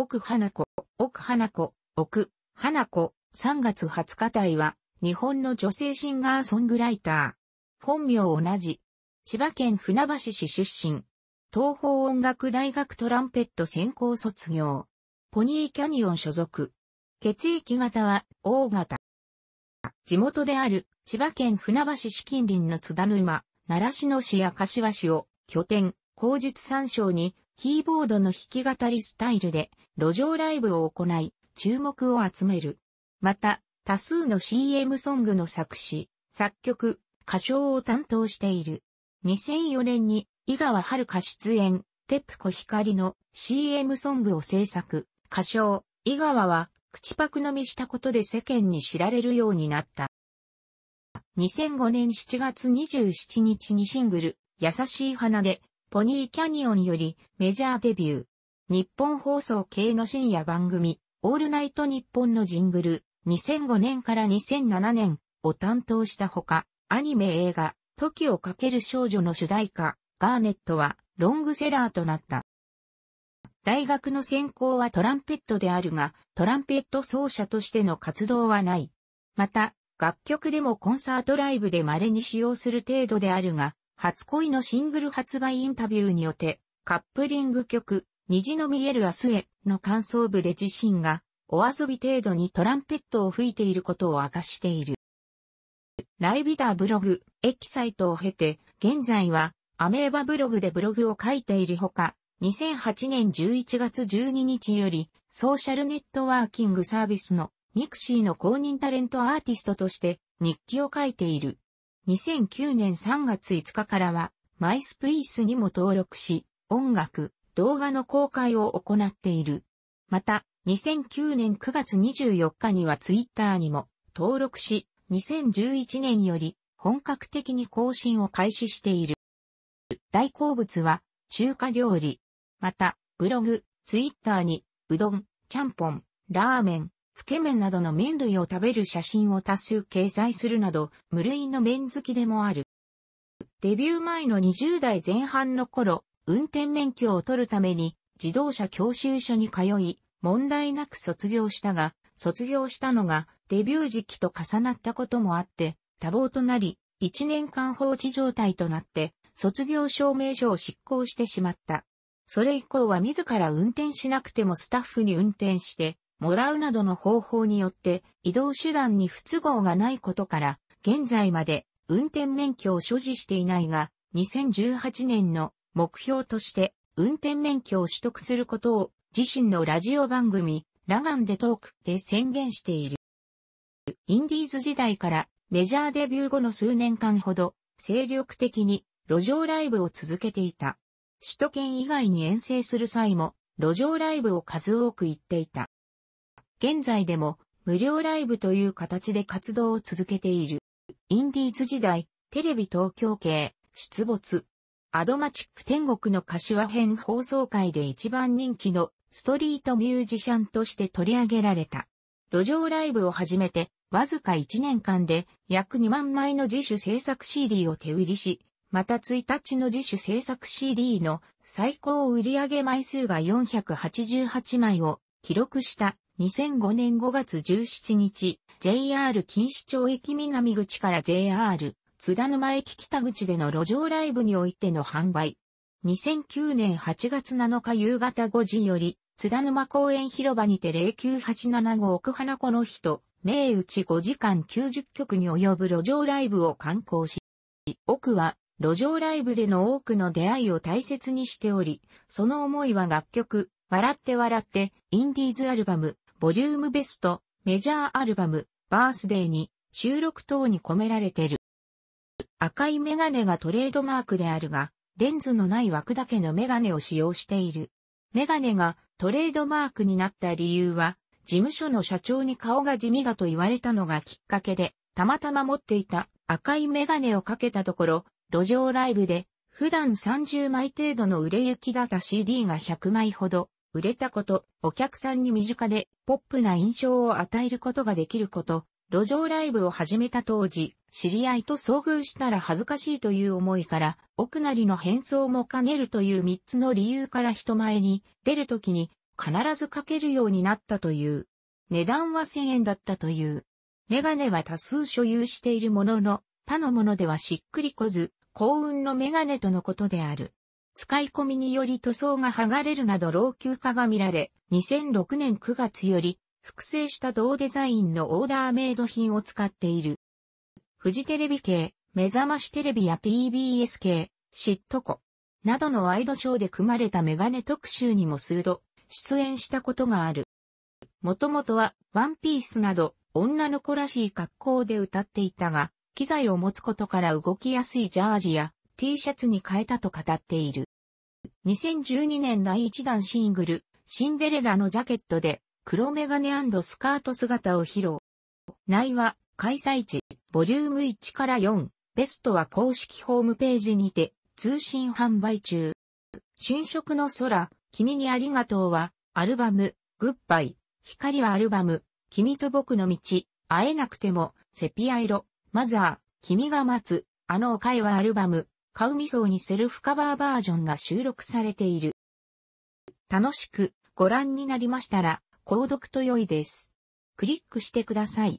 奥花子、奥花子、奥花子、3月20日隊は、日本の女性シンガーソングライター。本名同じ。千葉県船橋市出身。東方音楽大学トランペット専攻卒業。ポニーキャニオン所属。血液型は、O 型。地元である、千葉県船橋市近隣の津田沼、奈良市の市や柏市を拠点、工術参照に、キーボードの弾き語りスタイルで路上ライブを行い、注目を集める。また、多数の CM ソングの作詞、作曲、歌唱を担当している。2004年に井川遥出演、テップコ光の CM ソングを制作、歌唱、井川は口パク飲みしたことで世間に知られるようになった。2005年7月27日にシングル、優しい花でポニーキャニオンよりメジャーデビュー。日本放送系の深夜番組、オールナイト日本のジングル、2005年から2007年を担当したほか、アニメ映画、時をかける少女の主題歌、ガーネットはロングセラーとなった。大学の専攻はトランペットであるが、トランペット奏者としての活動はない。また、楽曲でもコンサートライブで稀に使用する程度であるが、初恋のシングル発売インタビューにおて、カップリング曲、虹の見える明日への感想部で自身が、お遊び程度にトランペットを吹いていることを明かしている。ライビダーブログ、エキサイトを経て、現在は、アメーバブログでブログを書いているほか、2008年11月12日より、ソーシャルネットワーキングサービスのミクシーの公認タレントアーティストとして日記を書いている。2009年3月5日からは、マイスプイースにも登録し、音楽、動画の公開を行っている。また、2009年9月24日にはツイッターにも登録し、2011年より本格的に更新を開始している。大好物は中華料理。また、ブログ、ツイッターに、うどん、ちゃんぽん、ラーメン、つけ麺などの麺類を食べる写真を多数掲載するなど、無類の麺好きでもある。デビュー前の20代前半の頃、運転免許を取るために自動車教習所に通い、問題なく卒業したが、卒業したのがデビュー時期と重なったこともあって、多忙となり、1年間放置状態となって、卒業証明書を執行してしまった。それ以降は自ら運転しなくてもスタッフに運転して、もらうなどの方法によって移動手段に不都合がないことから、現在まで運転免許を所持していないが、2018年の目標として運転免許を取得することを自身のラジオ番組、ラガンでトークで宣言している。インディーズ時代からメジャーデビュー後の数年間ほど精力的に路上ライブを続けていた。首都圏以外に遠征する際も路上ライブを数多く行っていた。現在でも無料ライブという形で活動を続けている。インディーズ時代、テレビ東京系、出没。アドマチック天国の柏編放送会で一番人気のストリートミュージシャンとして取り上げられた。路上ライブを始めて、わずか1年間で約2万枚の自主制作 CD を手売りし、また1日の自主制作 CD の最高売上枚数が488枚を記録した2005年5月17日、JR 錦糸町駅南口から JR 津田沼駅北口での路上ライブにおいての販売。2009年8月7日夕方5時より、津田沼公園広場にて09875奥花子の人、名打ち5時間90曲に及ぶ路上ライブを観光し、奥は路上ライブでの多くの出会いを大切にしており、その思いは楽曲、笑って笑って、インディーズアルバム、ボリュームベスト、メジャーアルバム、バースデーに収録等に込められてる。赤いメガネがトレードマークであるが、レンズのない枠だけのメガネを使用している。メガネがトレードマークになった理由は、事務所の社長に顔が地味だと言われたのがきっかけで、たまたま持っていた赤いメガネをかけたところ、路上ライブで、普段30枚程度の売れ行きだった CD が100枚ほど売れたこと、お客さんに身近でポップな印象を与えることができること、路上ライブを始めた当時、知り合いと遭遇したら恥ずかしいという思いから、奥なりの変装も兼ねるという三つの理由から人前に出るときに必ずかけるようになったという。値段は1000円だったという。メガネは多数所有しているものの、他のものではしっくりこず、幸運のメガネとのことである。使い込みにより塗装が剥がれるなど老朽化が見られ、2006年9月より、複製した同デザインのオーダーメイド品を使っている。フジテレビ系、目覚ましテレビや TBS 系、シットコ、などのワイドショーで組まれたメガネ特集にも数度、出演したことがある。もともとは、ワンピースなど、女の子らしい格好で歌っていたが、機材を持つことから動きやすいジャージや、T シャツに変えたと語っている。2012年第1弾シングル、シンデレラのジャケットで、黒メガネスカート姿を披露。内は、開催地、ボリューム1から4、ベストは公式ホームページにて、通信販売中。新色の空、君にありがとうは、アルバム、グッバイ、光はアルバム、君と僕の道、会えなくても、セピア色、マザー、君が待つ、あのお会はアルバム、カウミソウにセルフカバーバージョンが収録されている。楽しくご覧になりましたら、購読と良いです。クリックしてください。